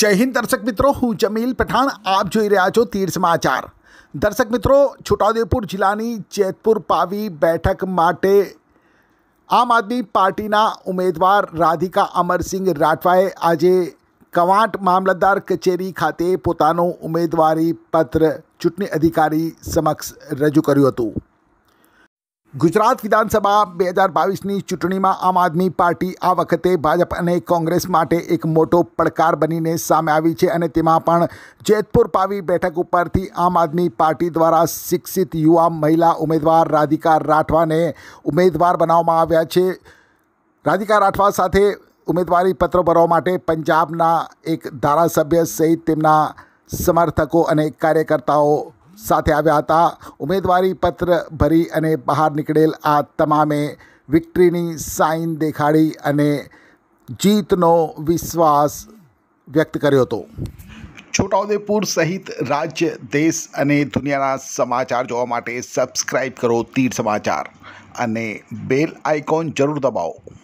જય હિન્દ દર્શક મિત્રો હું જમીલ પઠાણ આપ જોઈ રહ્યા છો તીર સમાચાર દર્શક મિત્રો છોટાઉદેપુર જિલ્લાની જેતપુર પાવી બેઠક માટે આમ આદમી પાર્ટીના ઉમેદવાર રાધિકા અમરસિંહ રાઠવાએ આજે કવાંટ મામલતદાર કચેરી ખાતે પોતાનું ઉમેદવારી પત્ર ચૂંટણી અધિકારી સમક્ષ રજૂ કર્યું હતું ગુજરાત વિધાનસભા બે હજાર બાવીસની ચૂંટણીમાં આમ આદમી પાર્ટી આ વખતે ભાજપ અને કોંગ્રેસ માટે એક મોટો પડકાર બનીને સામે આવી છે અને તેમાં પણ જેતપુર પાવી બેઠક ઉપરથી આમ આદમી પાર્ટી દ્વારા શિક્ષિત યુવા મહિલા ઉમેદવાર રાધિકા રાઠવાને ઉમેદવાર બનાવવામાં આવ્યા છે રાધિકા રાઠવા સાથે ઉમેદવારી પત્રો ભરવા માટે પંજાબના એક ધારાસભ્ય સહિત તેમના સમર્થકો અને કાર્યકર્તાઓ સાથે આવ્યા હતા ઉમેદવારી પત્ર ભરી અને બહાર નીકળેલ આ તમામે વિક્ટરીની સાઇન દેખાડી અને જીતનો વિશ્વાસ વ્યક્ત કર્યો હતો છોટાઉદેપુર સહિત રાજ્ય દેશ અને દુનિયાના સમાચાર જોવા માટે સબસ્ક્રાઈબ કરો તીર સમાચાર અને બેલ આઇકોન જરૂર દબાવો